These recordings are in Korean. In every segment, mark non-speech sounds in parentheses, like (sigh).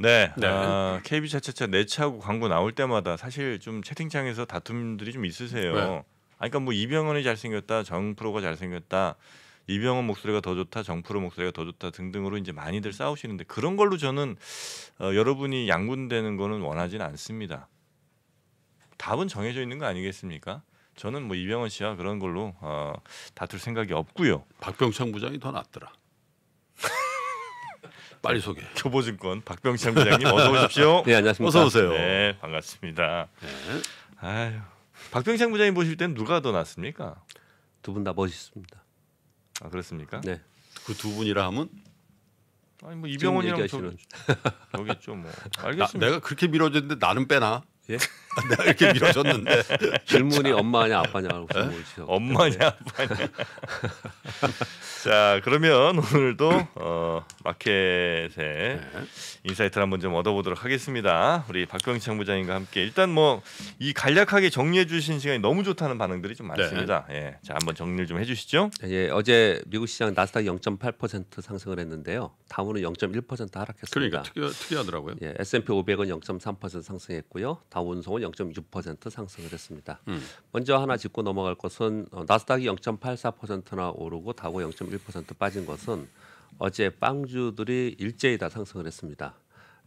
네. 네. 아, KB 차차차 내 차하고 광고 나올 때마다 사실 좀 채팅창에서 다툼들이 좀 있으세요. 네. 아, 그러니까 뭐 이병헌이 잘생겼다, 정 프로가 잘생겼다, 이병헌 목소리가 더 좋다, 정 프로 목소리가 더 좋다 등등으로 이제 많이들 싸우시는데 그런 걸로 저는 어, 여러분이 양분되는 거는 원하지는 않습니다. 답은 정해져 있는 거 아니겠습니까? 저는 뭐 이병헌 씨와 그런 걸로 어, 다툴 생각이 없고요. 박병창 부장이 더 낫더라. 빨리 소개. 교보증권 박병창 부장님 어서 오십시오. (laughs) 네 안녕하십니까. 어서 오세요. 네. 네 반갑습니다. 네. 아유 박병창 부장님 보실 땐 누가 더 낫습니까? 두 분 다 멋있습니다. 아 그렇습니까? 네. 그 두 분이라 하면 아니 뭐 이병헌이랑 저기죠 (laughs) 뭐. 알겠습니다. 나, 내가 그렇게 밀어줬는데 나는 빼나? 예? 아, 내가 이렇게 밀어줬는데 질문이 엄마냐 아빠냐고 하 물으시죠. 엄마냐 아빠냐. 예? 네. (laughs) 자 그러면 오늘도 어, 마켓에 네. 인사이트를 한번 좀 얻어보도록 하겠습니다. 우리 박병창 부장님과 함께 일단 뭐 이 간략하게 정리해 주신 시간이 너무 좋다는 반응들이 좀 많습니다. 네. 예, 자 한번 정리를 좀 해주시죠. 예, 어제 미국 시장 나스닥 0.8% 상승을 했는데요. 다우는 0.1% 하락했습니다. 그러니까 특이, 특이하더라고요. 예, S&P 500은 0.3% 상승했고요. 다 아, 운송은 0.6% 상승을 했습니다. 음. 먼저 하나 짚고 넘어갈 것은 어, 나스닥이 0.84%나 오르고 다우 0.1% 빠진 것은 어제 빵주들이 일제히 다 상승을 했습니다.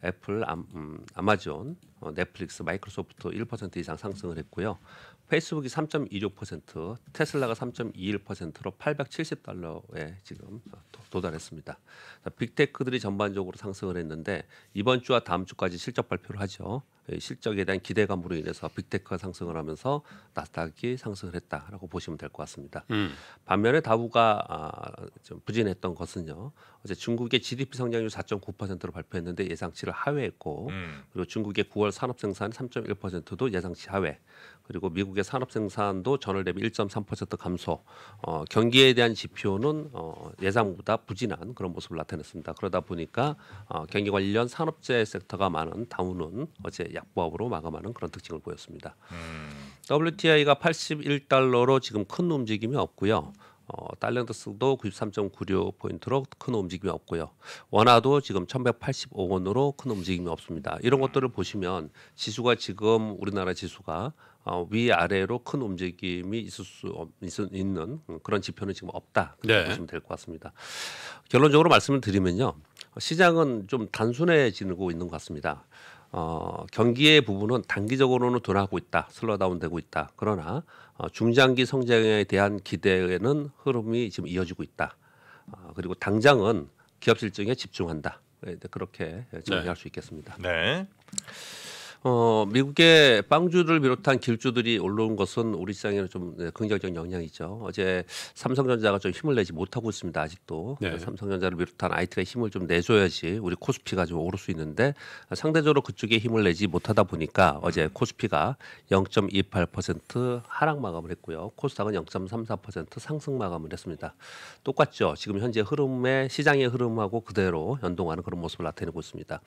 애플, 아, 음, 아마존, 어, 넷플릭스, 마이크로소프트 1% 이상 상승을 했고요. 페이스북이 3.26%, 테슬라가 3.21%로 870달러에 지금 도달했습니다. 빅테크들이 전반적으로 상승을 했는데 이번 주와 다음 주까지 실적 발표를 하죠. 실적에 대한 기대감으로 인해서 빅테크가 상승을 하면서 나스닥이 상승을 했다라고 보시면 될 것 같습니다. 음. 반면에 다우가 아, 좀 부진했던 것은요. 어제 중국의 GDP 성장률 4.9%로 발표했는데 예상치를 하회했고 음. 그리고 중국의 9월 산업 생산 3.1%도 예상치 하회. 그리고 미국의 산업 생산도 전월 대비 1.3% 감소. 어, 경기에 대한 지표는 어, 예상보다 부진한 그런 모습을 나타냈습니다. 그러다 보니까 어, 경기 관련 산업재 섹터가 많은 다운은 어제 약보합으로 마감하는 그런 특징을 보였습니다. 음. WTI가 81달러로 지금 큰 움직임이 없고요. 어, 달러인덱스도 93.96 포인트로 큰 움직임이 없고요. 원화도 지금 1,185원으로 큰 움직임이 없습니다. 이런 네. 것들을 보시면 지수가 지금 우리나라 지수가 어, 위아래로 큰 움직임이 있을 수 없, 있, 있는 그런 지표는 지금 없다. 그렇게 네. 보시면 될 것 같습니다. 결론적으로 말씀을 드리면요. 시장은 좀 단순해지고 있는 것 같습니다. 어, 경기의 부분은 단기적으로는 둔하고 있다, 슬러다운되고 있다. 그러나 어, 중장기 성장에 대한 기대는 에 흐름이 지금 이어지고 있다. 어, 그리고 당장은 기업 실적에 집중한다. 예, 그렇게 예, 정리할 네. 수 있겠습니다. 네. 어, 미국의 빵주를 비롯한 길주들이 올라온 것은 우리 시장에는 좀 네, 긍정적 영향이죠. 어제 삼성전자가 좀 힘을 내지 못하고 있습니다. 아직도 네. 삼성전자를 비롯한 아이틀의 힘을 좀 내줘야지 우리 코스피가 좀 오를 수 있는데 상대적으로 그쪽에 힘을 내지 못하다 보니까 어제 코스피가 0.28% 하락 마감을 했고요. 코스닥은 0.34% 상승 마감을 했습니다. 똑같죠. 지금 현재 흐름의 시장의 흐름하고 그대로 연동하는 그런 모습을 나타내고 있습니다.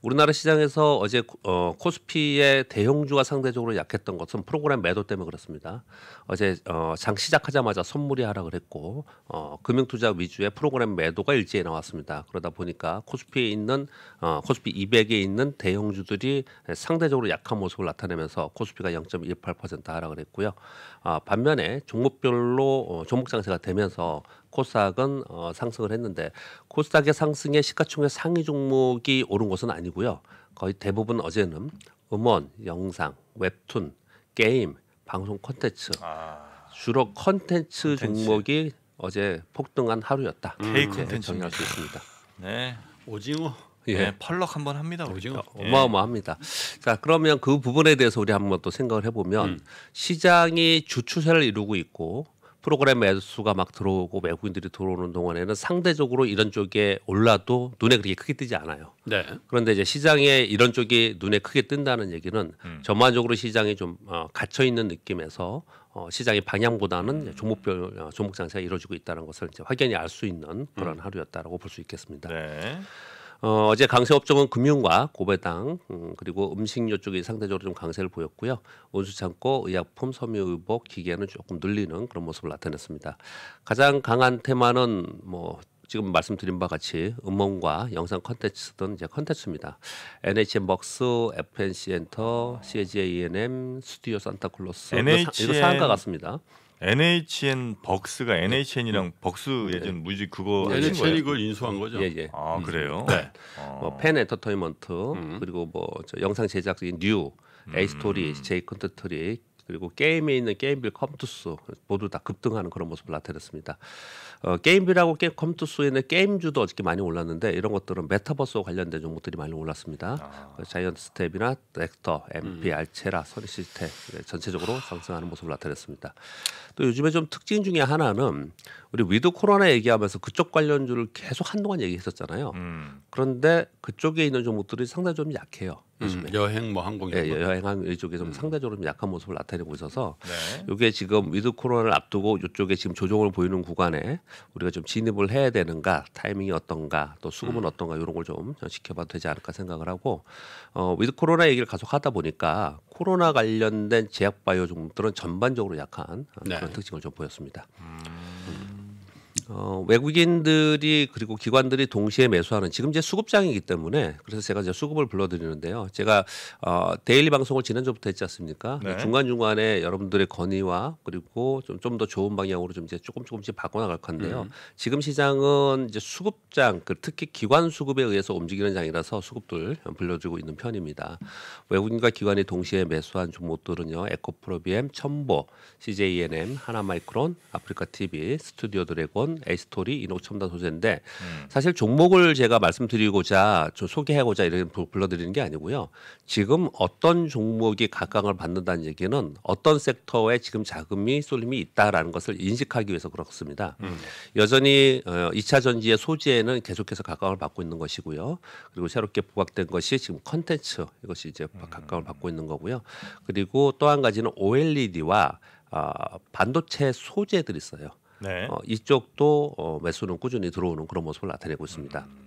우리나라 시장에서 어제 어, 코스 코스피의 대형주가 상대적으로 약했던 것은 프로그램 매도 때문에 그렇습니다. 어제 어, 장 시작하자마자 선물이 하락을 했고 어, 금융투자 위주의 프로그램 매도가 일제히 나왔습니다. 그러다 보니까 코스피에 있는 어, 코스피 200에 있는 대형주들이 상대적으로 약한 모습을 나타내면서 코스피가 0.28% 하락을 했고요. 아, 반면에 종목별로 어, 종목 장세가 되면서 코스닥은 어, 상승을 했는데 코스닥의 상승에 시가총액 상위 종목이 오른 것은 아니고요. 거의 대부분 어제는 음원, 영상, 웹툰, 게임, 방송 콘텐츠 아... 주로 콘텐츠, 종목이 어제 폭등한 하루였다. K 음, 콘텐츠 정리할 수 있습니다. 네, 오징어. 예, 네, 펄럭 한번 합니다. 오징어. 예. 어마어마합니다. 예. 자, 그러면 그 부분에 대해서 우리 한번 또 생각을 해보면 음. 시장이 주추세를 이루고 있고 프로그램 매수가 막 들어오고 외국인들이 들어오는 동안에는 상대적으로 이런 쪽에 올라도 눈에 그렇게 크게 뜨지 않아요. 네. 그런데 이제 시장에 이런 쪽이 눈에 크게 뜬다는 얘기는 음. 전반적으로 시장이 좀 어, 갇혀 있는 느낌에서 어, 시장의 방향보다는 음. 종목별 어, 종목 장세가 이루어지고 있다는 것을 이제 확연히 알 수 있는 그런 음. 하루였다라고 볼 수 있겠습니다. 네. 어, 어제 강세 업종은 금융과 고배당 음, 그리고 음식료 쪽이 상대적으로 좀 강세를 보였고요. 온수창고, 의약품, 섬유의복, 기계는 조금 늘리는 그런 모습을 나타냈습니다. 가장 강한 테마는 뭐 지금 말씀드린 바 같이 음원과 영상 컨텐츠 등 이제 컨텐츠입니다. NHN 벅스, FN 엔터 CJENM, 스튜디오 산타클로스 NHN... 이거 상가 같습니다. NHN 벅스가 NHN이랑 벅스 예전 뮤직 그거 하신 거예요? 이걸 인수한 거죠. 예, 예. 아 음. 그래요? 네. 어. 뭐팬 엔터테인먼트 음. 그리고 뭐저 영상 제작진 뉴 음. 에이스토리, 제이 컨트트리, 그리고 게임에 있는 게임빌 컴투스 모두 다 급등하는 그런 모습을 나타냈습니다. 어, 게임빌하고 게임 컴투스에는 게임주도 어저께 많이 올랐는데 이런 것들은 메타버스와 관련된 종목들이 많이 올랐습니다. 아. 자이언트 스텝이나 렉터 MP, 음. 알체라, 선시스템 네, 전체적으로 상승하는 모습을 나타냈습니다. 또 요즘에 좀 특징 중에 하나는 우리 위드 코로나 얘기하면서 그쪽 관련주를 계속 한동안 얘기했었잖아요. 음. 그런데 그쪽에 있는 종목들이 상당히 좀 약해요. 요즘에. 음, 여행 뭐 항공 예, 여행 이쪽에 좀 음. 상대적으로 약한 모습을 나타내고 있어서 네. 이게 지금 위드 코로나를 앞두고 이쪽에 지금 조정을 보이는 구간에 우리가 좀 진입을 해야 되는가 타이밍이 어떤가 또 수급은 음. 어떤가 이런 걸 좀 지켜봐도 되지 않을까 생각을 하고 어, 위드 코로나 얘기를 계속 하다 보니까 코로나 관련된 제약 바이오 종목들은 전반적으로 약한 네. 그런 특징을 좀 보였습니다. 음. 어, 외국인들이 그리고 기관들이 동시에 매수하는 지금 제 수급장이기 때문에 그래서 제가 이제 수급을 불러드리는데요. 제가 어, 데일리 방송을 지난주부터 했지 않습니까? 네. 중간 중간에 여러분들의 건의와 그리고 좀좀더 좋은 방향으로 좀 이제 조금 조금씩 바꿔나갈 건데요. 음. 지금 시장은 이제 수급장, 그 특히 기관 수급에 의해서 움직이는 장이라서 수급들 불러주고 있는 편입니다. 외국인과 기관이 동시에 매수한 종목들은요, 에코프로비엠, 첨보, CJNM, 하나마이크론, 아프리카 TV, 스튜디오 드래곤, 에이스토리 이노 첨단 소재인데 음. 사실 종목을 제가 말씀드리고자 저 소개하고자 이런 불러드리는 게 아니고요. 지금 어떤 종목이 각광을 받는다는 얘기는 어떤 섹터에 지금 자금이 쏠림이 있다라는 것을 인식하기 위해서 그렇습니다. 음. 여전히 어, 2차 전지의 소재에는 계속해서 각광을 받고 있는 것이고요. 그리고 새롭게 부각된 것이 지금 컨텐츠 이것이 이제 음. 각광을 받고 있는 거고요. 그리고 또 한 가지는 OLED와 아, 반도체 소재들 있어요. 네. 어, 이쪽도 어, 매수는 꾸준히 들어오는 그런 모습을 나타내고 있습니다. 음.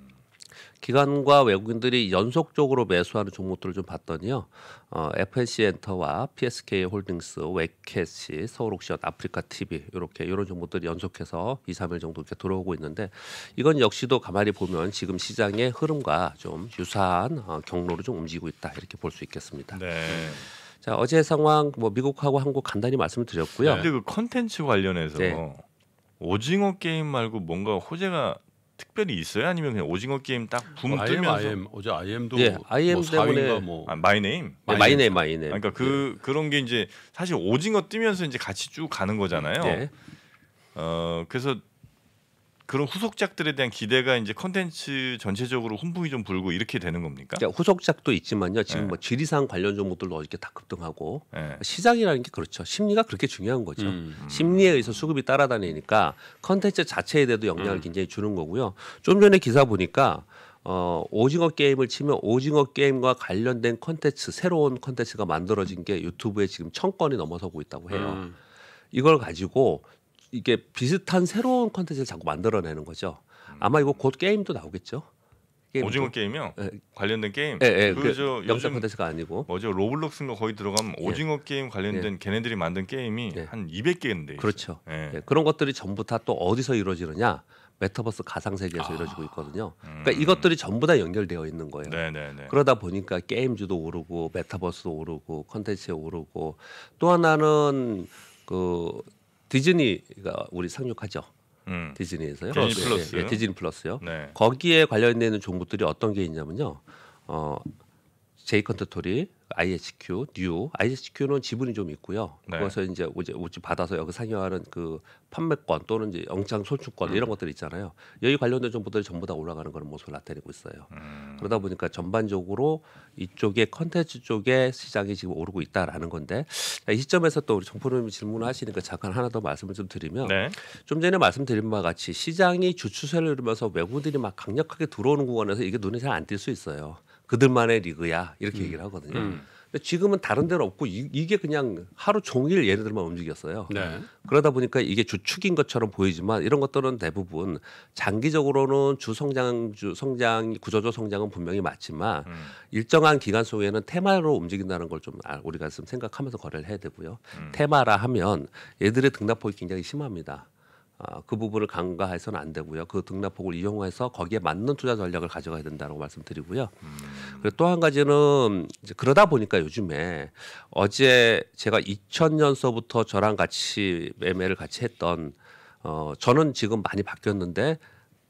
기관과 외국인들이 연속적으로 매수하는 종목들을 좀 봤더니요. 어, FNC 엔터와 PSK 홀딩스, 웨캐시, 서울옥션, 아프리카 TV 이렇게 이런 종목들이 연속해서 2, 3일 정도 이렇게 들어오고 있는데 이건 역시도 가만히 보면 지금 시장의 흐름과 좀 유사한 어, 경로로 좀 움직이고 있다 이렇게 볼 수 있겠습니다. 네. 자 어제 상황 뭐 미국하고 한국 간단히 말씀을 드렸고요. 네, 근데 그 컨텐츠 관련해서 네. 오징어 게임 말고 뭔가 호재가 특별히 있어요? 아니면 그냥 오징어 게임 딱붐 예, 뭐, 뜨면서 어제 IM도 예, IM 뭐 때문에 뭐 아, 마이네임 마이네임 마이네임 그러니까 그 예. 그런 게 이제 사실 오징어 뜨면서 이제 같이 쭉 가는 거잖아요. 예. 어 그래서 그런 후속작들에 대한 기대가 이제 컨텐츠 전체적으로 훈풍이 좀 불고 이렇게 되는 겁니까? 그러니까 후속작도 있지만요. 지금 네. 뭐 지리산 관련 종목들도 어저께 뭐 다 급등하고 네. 시장이라는 게 그렇죠. 심리가 그렇게 중요한 거죠. 음, 음. 심리에 의해서 수급이 따라다니니까 컨텐츠 자체에 대해도 영향을 음. 굉장히 주는 거고요. 좀 전에 기사 보니까 어, 오징어 게임을 치면 오징어 게임과 관련된 컨텐츠 새로운 컨텐츠가 만들어진 게 유튜브에 지금 천 건이 넘어서고 있다고 해요. 음. 이걸 가지고 이게 비슷한 새로운 컨텐츠를 자꾸 만들어내는 거죠. 아마 이거 곧 게임도 나오겠죠. 게임도. 오징어 게임이요? 네. 관련된 게임. 예, 예. 그저 그 영상 컨텐츠가 아니고. 뭐죠? 로블록스인가 거의 들어가면 예. 오징어 게임 관련된 예. 걔네들이 만든 게임이 예. 한 200개인데. 그렇죠. 예. 그런 것들이 전부 다 또 어디서 이루어지느냐? 메타버스 가상 세계에서 아. 이루어지고 있거든요. 그러니까 음. 이것들이 전부 다 연결되어 있는 거예요. 네네네. 네, 네. 그러다 보니까 게임주도 오르고 메타버스도 오르고 컨텐츠에 오르고 또 하나는 그 디즈니가 우리 상륙하죠. 음. 디즈니에서요. 디즈니 네, 플러스. 네, 디즈니 플러스요. 네. 거기에 관련되는 종목들이 어떤 게 있냐면요. 어, 제이컨트토리 IHQ, 뉴 IHQ는 지분이 좀 있고요. 네. 그것서 이제 우지 받아서 여기 상영하는그 판매권 또는 이제 영장 소추권 음. 이런 것들 있잖아요. 여기 관련된 정보들이 전부 다 올라가는 그런 모습을 나타내고 있어요. 음. 그러다 보니까 전반적으로 이쪽에 컨텐츠 쪽에 시장이 지금 오르고 있다라는 건데 이 시점에서 또 우리 정포님이 질문하시니까 을 잠깐 하나 더 말씀을 좀 드리면 네. 좀 전에 말씀드린 바와 같이 시장이 주추세를 이루면서 외국인들이 막 강력하게 들어오는 구간에서 이게 눈에 잘 안 띌 수 있어요. 그들만의 리그야 이렇게 음. 얘기를 하거든요. 음. 근데 지금은 다른 데는 없고 이, 게 그냥 하루 종일 얘네들만 움직였어요. 네. 그러다 보니까 이게 주축인 것처럼 보이지만 이런 것들은 대부분 장기적으로는 주 성장 주 성장 구조조 성장은 분명히 맞지만 음. 일정한 기간 속에는 테마로 움직인다는 걸좀 아, 우리가 좀 생각하면서 거래를 해야 되고요. 음. 테마라 하면 얘들의 등락폭이 굉장히 심합니다. 아, 그 부분을 간과해서는 안 되고요. 그 등락폭을 이용해서 거기에 맞는 투자 전략을 가져가야 된다고 말씀드리고요. 음. 그리고 또 한 가지는 이제 그러다 보니까 요즘에 어제 제가 2000년서부터 저랑 같이 매매를 같이 했던 어 저는 지금 많이 바뀌었는데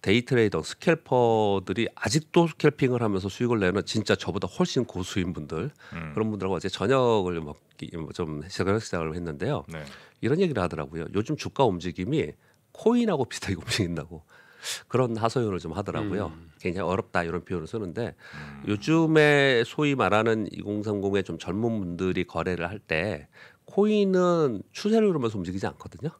데이트레이더 스캘퍼들이 아직도 스캘핑을 하면서 수익을 내는 진짜 저보다 훨씬 고수인 분들 음. 그런 분들하고 어제 저녁을 먹기 좀 시작을 했는데요. 네. 이런 얘기를 하더라고요. 요즘 주가 움직임이 코인하고 비슷하게 (laughs) 움직인다고 그런 하소연을 좀 하더라고요. 음. 굉장히 어렵다 이런 표현을 쓰는데 음. 요즘에 소위 말하는 2030의 좀 젊은 분들이 거래를 할 때 코인은 추세를 이러면서 움직이지 않거든요.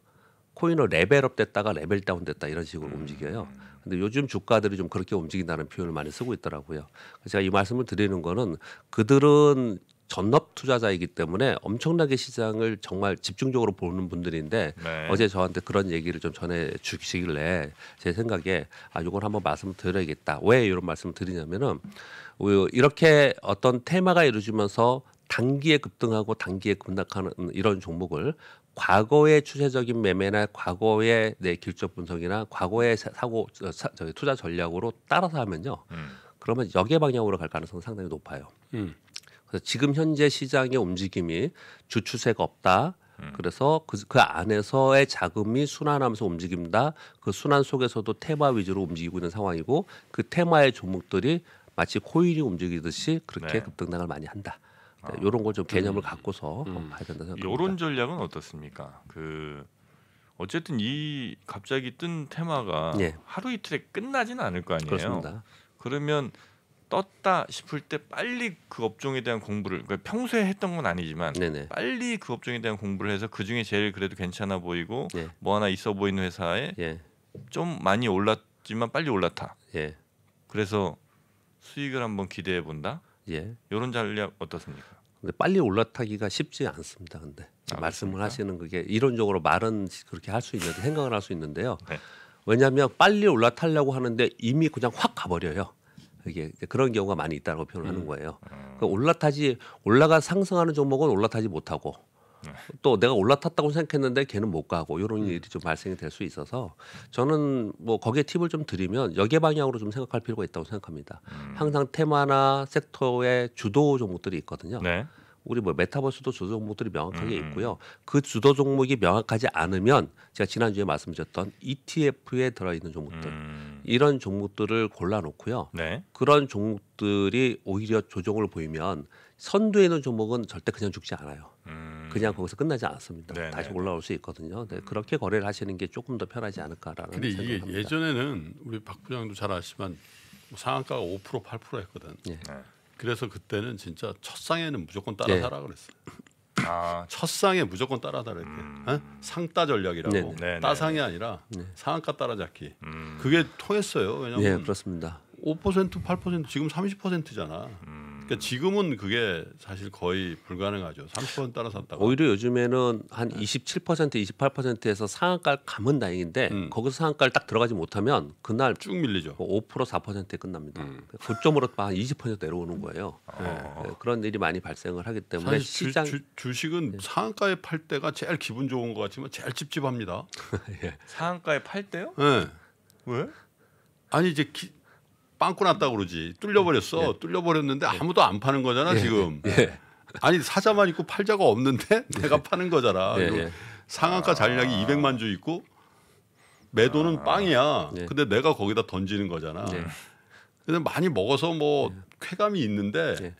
코인을 레벨업 됐다가 레벨 다운 됐다 이런 식으로 음. 움직여요. 근데 요즘 주가들이 좀 그렇게 움직인다는 표현을 많이 쓰고 있더라고요. 제가 이 말씀을 드리는 거는 그들은 전업 투자자이기 때문에 엄청나게 시장을 정말 집중적으로 보는 분들인데 네. 어제 저한테 그런 얘기를 좀 전해 주시길래 제 생각에 아 요걸 한번 말씀드려야겠다. 을왜 이런 말씀을 드리냐면은 어, 이렇게 어떤 테마가 이루어지면서 단기에 급등하고 단기에 급락하는 이런 종목을 과거의 추세적인 매매나 과거의 내 길적 분석이나 과거의 사고 어, 사, 투자 전략으로 따라서 하면요. 음. 그러면 역의 방향으로 갈 가능성이 상당히 높아요. 음. 그래서 지금 현재 시장의 움직임이 주추세가 없다. 음. 그래서 그, 그 안에서의 자금이 순환하면서 움직입니다. 그 순환 속에서도 테마 위주로 움직이고 있는 상황이고 그 테마의 종목들이 마치 코인이 움직이듯이 그렇게 네. 급등당을 많이 한다. 네, 이런 아, 걸좀 개념을 음. 갖고서 음. 봐야 된다 생각합니다. 이런 전략은 어떻습니까? 그 어쨌든 이 갑자기 뜬 테마가 예. 하루 이틀에 끝나지는 않을 거 아니에요. 그렇습니다. 그러면 떴다 싶을 때 빨리 그 업종에 대한 공부를 그러니까 평소에 했던 건 아니지만 네네. 빨리 그 업종에 대한 공부를 해서 그 중에 제일 그래도 괜찮아 보이고 예. 뭐 하나 있어 보이는 회사에 예. 좀 많이 올랐지만 빨리 올랐다. 예. 그래서 수익을 한번 기대해 본다. 예. 이런 전략 어떻습니까? 근데 빨리 올라타기가 쉽지 않습니다. 근데 아, 말씀을 하시는 그게 이론적으로 말은 그렇게 할 수 있는데 생각을 할 수 있는데요. 네. 왜냐하면 빨리 올라타려고 하는데 이미 그냥 확 가버려요. 이게 그런 경우가 많이 있다고 표현을 음. 하는 거예요. 음. 그러니까 올라타지 올라가 상승하는 종목은 올라타지 못하고 네. 또 내가 올라탔다고 생각했는데 걔는 못 가고 이런 음. 일이 좀 발생이 될 수 있어서 저는 뭐 거기에 팁을 좀 드리면 여계 방향으로 좀 생각할 필요가 있다고 생각합니다. 음. 항상 테마나 섹터의 주도 종목들이 있거든요. 네. 우리 뭐 메타버스도 주도 종목들이 명확하게 음. 있고요. 그 주도 종목이 명확하지 않으면 제가 지난주에 말씀드렸던 ETF에 들어있는 종목들 이런 종목들을 골라놓고요. 네. 그런 종목들이 오히려 조정을 보이면 선두에 있는 종목은 절대 그냥 죽지 않아요. 음. 그냥 거기서 끝나지 않습니다. 았 네네. 다시 네. 올라올 수 있거든요. 네, 음. 그렇게 거래를 하시는 게 조금 더 편하지 않을까라는 근데 이게 합니다. 예전에는 우리 박 부장도 잘 아시지만 상한가가 5% 8% 했거든. 네. 네. 그래서 그때는 진짜 첫 상에는 무조건 따라 네. 사라 그랬어요. 아. 첫 상에 무조건 따라다를 때 음. 어? 상따 전략이라고 네네. 네. 네, 네, 따상이 아니라 네. 상한가 따라잡기 음. 그게 통했어요. 왜냐면 네, 그렇습니다. 5% 8% 지금 30%잖아. 음. 그러니까 지금은 그게 사실 거의 불가능하죠. 30원 따라 샀다가 오히려 요즘에는 한 27% 28%에서 상한가를 감은 다행인데 음. 거기서 상한가를 딱 들어가지 못하면 그날 쭉 밀리죠. 5% 뭐 4%에 끝납니다. 음. 고점으로 한20% 내려오는 거예요. 아. 네. 네. 그런 일이 많이 발생을 하기 때문에 시장 주, 주 식은 네. 상한가에 팔 때가 제일 기분 좋은 것 같지만 제일 찝찝합니다. (laughs) 예. 상한가에 팔 때요? 네. 왜? 아니 이제 기, 빵꾸 났다 그러지 뚫려버렸어 예. 뚫려버렸는데 예. 아무도 안 파는 거잖아 예. 지금 아니 사자만 있고 팔자가 없는데 (laughs) 내가 파는 거잖아 상한가 잔량이 아. 200만 주 있고 매도는 아. 빵이야 근데 내가 거기다 던지는 거잖아 근데 많이 먹어서 뭐 네. 쾌감이 있는데 네.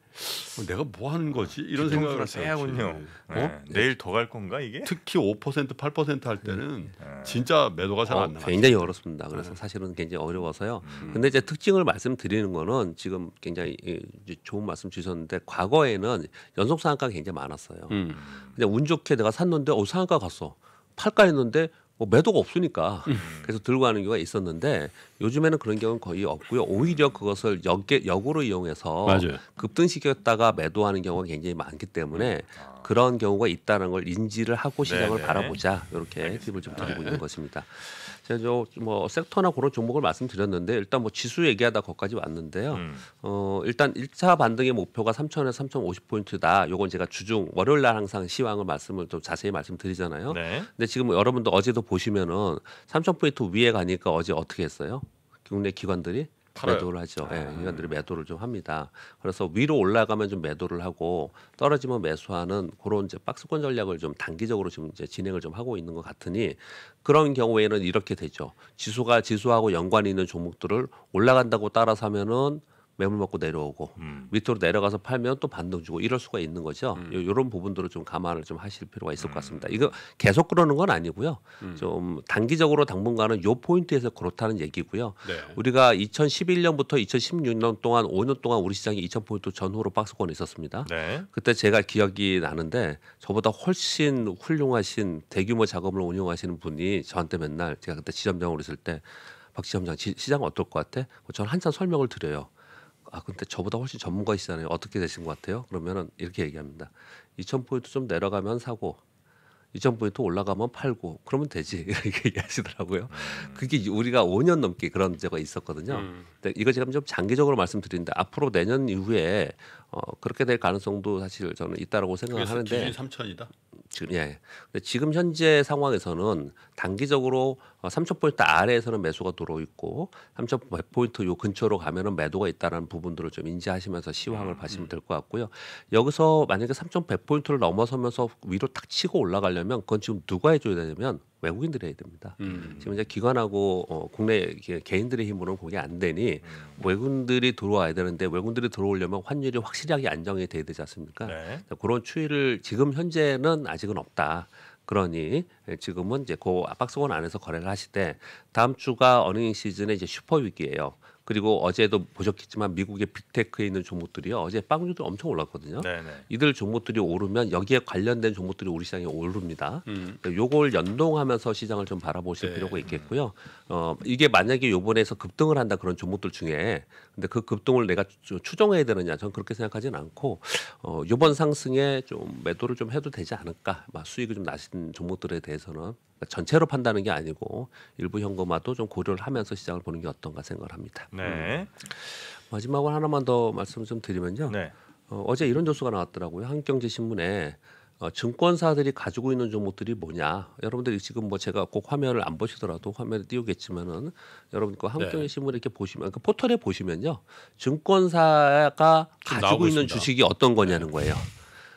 내가 뭐 하는 거지 이런 생각을 해야군요. 어? 예. 내일 더 갈 건가 이게? 특히 5% 8%할 때는 진짜 매도가 잘안 어, 나요. 굉장히 어렵습니다. 그래서 사실은 굉장히 어려워서요. 음. 근데 이제 특징을 말씀드리는 거는 지금 굉장히 좋은 말씀 주셨는데 과거에는 연속 상한가 굉장히 많았어요. 음. 근데 운 좋게 내가 샀는데 어 상한가 갔어. 팔까 했는데 뭐 매도가 없으니까 음. 그래서 들고 가는 경우가 있었는데 요즘에는 그런 경우는 거의 없고요. 오히려 그것을 역계 역으로 이용해서 맞아요. 급등시켰다가 매도하는 경우가 굉장히 많기 때문에 그런 경우가 있다는 걸 인지를 하고 시장을 네네. 바라보자 이렇게 팁을 좀 드리고 있는 네. 것입니다. 제가 저뭐 섹터나 그런 종목을 말씀드렸는데 일단 뭐 지수 얘기하다 거까지 왔는데요. 음. 어 일단 1차 반등의 목표가 3 0 0천에서 삼천오십 포인트다. 요건 제가 주중 월요일 날 항상 시황을 말씀을 좀 자세히 말씀드리잖아요. 네. 근데 지금 여러분도 어제도 보시면은 3,000 포인트 위에 가니까 어제 어떻게 했어요? 국내 기관들이 팔아 매도를 하죠. 예, 아. 네, 인간들이 매도를 좀 합니다. 그래서 위로 올라가면 좀 매도를 하고 떨어지면 매수하는 그런 이제 박스권 전략을 좀 단기적으로 지금 이제 진행을 좀 하고 있는 것 같으니 그런 경우에는 이렇게 되죠. 지수가 지수하고 연관이 있는 종목들을 올라간다고 따라 사면은 매물 먹고 내려오고 음. 밑으로 내려가서 팔면 또 반등 주고 이럴 수가 있는 거죠. 음. 이런 부분들을 좀 감안을 좀 하실 필요가 있을 것 음. 같습니다. 이거 계속 그러는 건 아니고요. 음. 좀 단기적으로 당분간은 요 포인트에서 그렇다는 얘기고요. 네. 우리가 2011년부터 2016년 동안 5년 동안 우리 시장이 2000포인트 전후로 박스권에 있었습니다. 네. 그때 제가 기억이 나는데 저보다 훨씬 훌륭하신 대규모 작업을 운영하시는 분이 저한테 맨날 제가 그때 지점장으로 있을 때박 지점장 시, 시장 어떨 것 같아? 저는 한참 설명을 드려요. 아 근데 저보다 훨씬 전문가시잖아요. 이 어떻게 되신 것 같아요? 그러면은 이렇게 얘기합니다. 2,000포인트 좀 내려가면 사고 2 0포인트 올라가면 팔고 그러면 되지 (laughs) 이렇게 얘기하시더라고요. 음. 그게 우리가 5년 넘게 그런 문제가 있었거든요. 음. 근데 이거 지금 좀 장기적으로 말씀드리는데 앞으로 내년 이후에 어, 그렇게 될 가능성도 사실 저는 있다라고 생각을 하는데 기준 3천이다. 지금 예. 근데 지금 현재 상황에서는 단기적으로 어, 3천 포인트 아래에서는 매수가 들어 있고 3천 포인트 요 근처로 가면은 매도가 있다라는 부분들을 좀 인지하시면서 시황을 음. 보시면 음. 될것 같고요. 여기서 만약에 3천0포인트를 넘어서면서 위로 탁 치고 올라가려면 되냐면 그건 지금 누가 해줘야 되냐면 외국인들이 해야 됩니다. 음. 지금 이제 기관하고 어, 국내 개인들의 힘으로는 그게 안 되니 음. 외국인들이 들어와야 되는데 외국인들이 들어오려면 환율이 확실하게 안정이 돼야 되지 않습니까? 네. 그런 추이를 지금 현재는 아직은 없다. 그러니 지금은 이제 그박스원 안에서 거래를 하실 때 다음 주가 어닝 시즌의 이제 슈퍼 위기예요. 그리고 어제도 보셨겠지만 미국의 빅테크에 있는 종목들이요. 어제 빵주들 엄청 올랐거든요. 네네. 네. 이들 종목들이 오르면 여기에 관련된 종목들이 우리 시장에 오릅니다. 음. 그러니까 요걸 연동하면서 시장을 좀 바라보실 네. 필요가 있겠고요. 어, 이게 만약에 요번에서 급등을 한다 그런 종목들 중에 근데 그 급등을 내가 추정해야 되느냐 저는 그렇게 생각하진 않고 어, 요번 상승에 좀 매도를 좀 해도 되지 않을까. 막수익을좀 나신 종목들에 대해서는 그러니까 전체로 판다는 게 아니고 일부 현금화도 좀 고려를 하면서 시장을 보는 게 어떤가 생각을 합니다. 네. 음. 마지막으로 하나만 더 말씀 좀 드리면요. 네. 어, 어제 이런 조수가 나왔더라고요. 한경제신문에 어, 증권사들이 가지고 있는 종목들이 뭐냐. 여러분들 지금 뭐 제가 꼭 화면을 안 보시더라도 화면을 띄우겠지만은 여러분 그 네. 한경의 신문 이렇게 보시면 그 포털에 보시면요. 증권사가 가지고 있는 있습니다. 주식이 어떤 거냐는 거예요.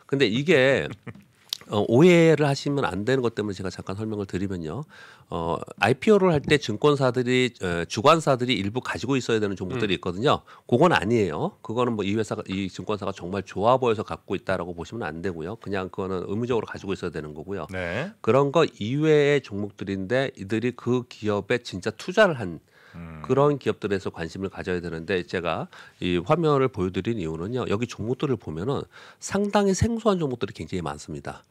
근데 이게 (laughs) 어, 오해를 하시면 안 되는 것 때문에 제가 잠깐 설명을 드리면요. 어, IPO를 할 때 증권사들이 어, 주관사들이 일부 가지고 있어야 되는 종목들이 음. 있거든요. 그건 아니에요. 그거는 뭐 이 회사가 이 증권사가 정말 좋아 보여서 갖고 있다라고 보시면 안 되고요. 그냥 그거는 의무적으로 가지고 있어야 되는 거고요. 네. 그런 거 이외의 종목들인데 이들이 그 기업에 진짜 투자를 한 음. 그런 기업들에서 관심을 가져야 되는데 제가 이 화면을 보여드린 이유는요 여기 종목들을 보면은 상당히 생소한 종목들이 굉장히 많습니다.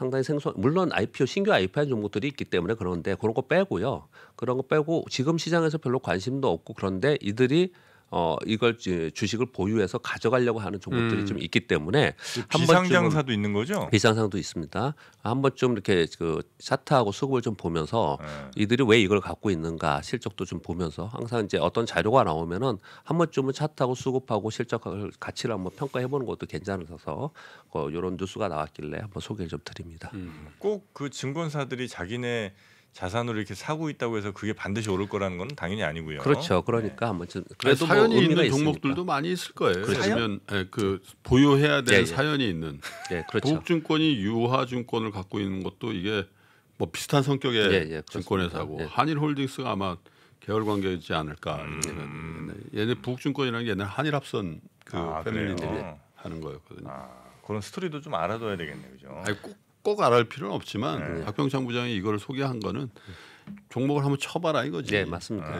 상당히 생소한 물론 IPO 신규 IPO 한 종목들이 있기 때문에 그런데 그런 거 빼고요. 그런 거 빼고 지금 시장에서 별로 관심도 없고 그런데 이들이 어 이걸 주식을 보유해서 가져가려고 하는 종목들이 음. 좀 있기 때문에 그 비상장사도 있는 거죠? 비상상도 있습니다. 한 번쯤 이렇게 그 차트하고 수급을 좀 보면서 네. 이들이 왜 이걸 갖고 있는가 실적도 좀 보면서 항상 이제 어떤 자료가 나오면은 한 번쯤은 차트하고 수급하고 실적을 가치를 한번 평가해 보는 것도 괜찮으셔서 어, 그 이런 뉴스가 나왔길래 한번 소개를 좀 드립니다. 음. 꼭그 증권사들이 자기네 자산으로 이렇게 사고 있다고 해서 그게 반드시 오를 거라는 건 당연히 아니고요. 그렇죠. 그러니까 네. 뭐 그래도 아니, 사연이 뭐 있는 종목들도 많이 있을 거예요. 그렇죠. 그러면 예, 그 보유해야 될는 예, 예. 사연이 있는. 예, 그렇죠. 보증증권이 유화증권을 갖고 있는 것도 이게 뭐 비슷한 성격의 예, 예, 증권회사고 예. 한일홀딩스가 아마 계열 관계이지 않을까. 음. 얘네 북증권이라는 게 옛날 한일합선 그 아, 패밀리들이 하는 거였거든요. 아, 그런 스토리도 좀 알아둬야 되겠네요, 그죠? 아니, 꼭꼭 알아할 야 필요는 없지만 네. 그 박병창 부장이 이걸 소개한 거는 종목을 한번 쳐봐라 이거지. 네 맞습니다. 네.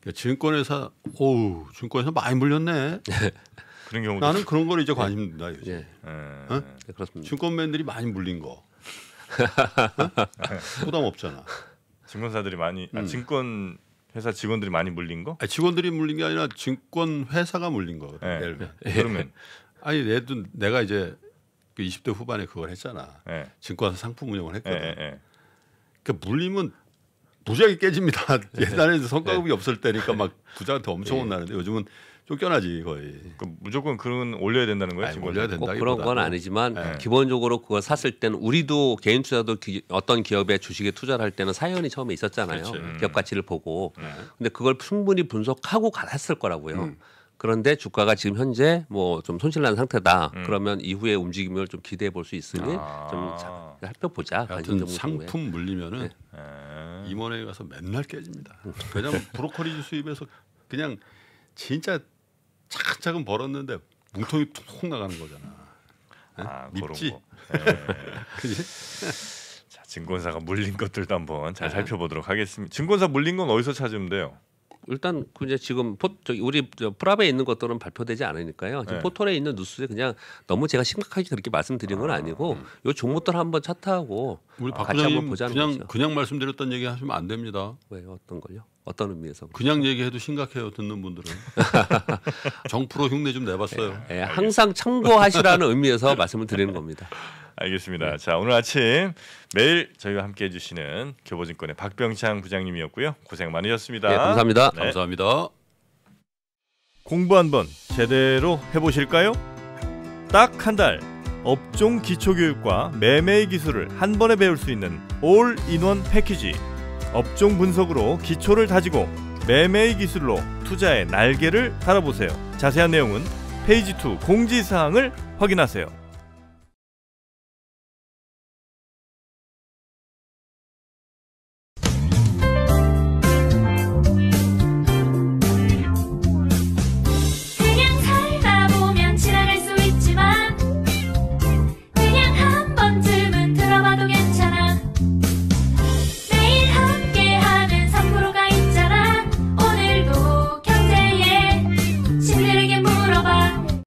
그러니까 증권회사 오 증권회사 많이 물렸네. (laughs) 그런 경우 나는 그런 걸 이제 네. 관심 둔다 요즘. 예. 어? 네, 그렇습니다. 증권맨들이 많이 물린 거. (laughs) 어? 부담 없잖아. 증권사들이 많이 아, 음. 아, 증권 회사 직원들이 많이 물린 거? 아니, 직원들이 물린 게 아니라 증권 회사가 물린 거. 네. 예를 들면. 그러면 (laughs) 아니 내도 내가 이제 그 20대 후반에 그걸 했잖아. 네. 예. 증권사 상품 운영을 했거든. 네, 네. 그러니까 물리면 무지하게 깨집니다. (laughs) (laughs) 옛날에는 성과급이 없을 때니까 막 (laughs) 부자한테 엄청 혼나는데 요즘은 쫓겨나지 거의. 그럼 무조건 그런 올려야 된다는 거예요? 아니, 올려야 된다. 그런 건 아니지만 네. 기본적으로 그걸 샀을 때는 우리도 개인 투자도 기, 어떤 기업의 주식에 투자를 할 때는 사연이 처음에 있었잖아요. 그렇지. 음. 기업 가치를 보고. 네. 근데 그걸 충분히 분석하고 갔을 거라고요. 음. 그런데 주가가 지금 현재 뭐 좀 손실난 상태다. 음. 그러면 이후에 움직임을 좀 기대해 볼 수 있으니 아. 좀 살펴보자. 하여 상품 물리면은 네. 임원회에 가서 맨날 깨집니다. 왜냐하면 브로커리 수입에서 그냥 진짜 차근차근 벌었는데 뭉통이 툭 나가는 거잖아. 네? 아, 밉지. 네. (laughs) 그지? 자, 증권사가 물린 것들도 한번 잘 네. 살펴보도록 하겠습니다. 증권사 물린 건 어디서 찾으면 돼요? 일단 그 이제 지금 포, 저기 우리 프랍에 있는 것들은 발표되지 않으니까요. 지금 네. 포털에 있는 뉴스에 그냥 너무 제가 심각하게 그렇게 말씀드린 건 아, 아니고 아, 음. 요 종목들 한번 차트하고 우리 박 아, 같이 한번 보자는 그냥, 거죠. 그냥 말씀드렸던 얘기 하시면 안 됩니다. 왜 어떤 걸요? 어떤 의미에서 그냥 얘기해도 심각해요 듣는 분들은 (laughs) 정프로 흉내 좀 내봤어요. 예, 네, 항상 참고하시라는 의미에서 말씀을 드리는 겁니다. 알겠습니다. 네. 자 오늘 아침 매일 저희와 함께해 주시는 교보증권의 박병창 부장님이었고요. 고생 많으셨습니다. 예, 감사합니다. 네. 감사합니다. 공부 한번 제대로 해보실까요? 딱 한 달 업종 기초교육과 매매 기술을 한 번에 배울 수 있는 올인원 패키지 업종 분석으로 기초를 다지고 매매 기술로 투자의 날개를 달아보세요. 자세한 내용은 페이지 2 공지사항을 확인하세요.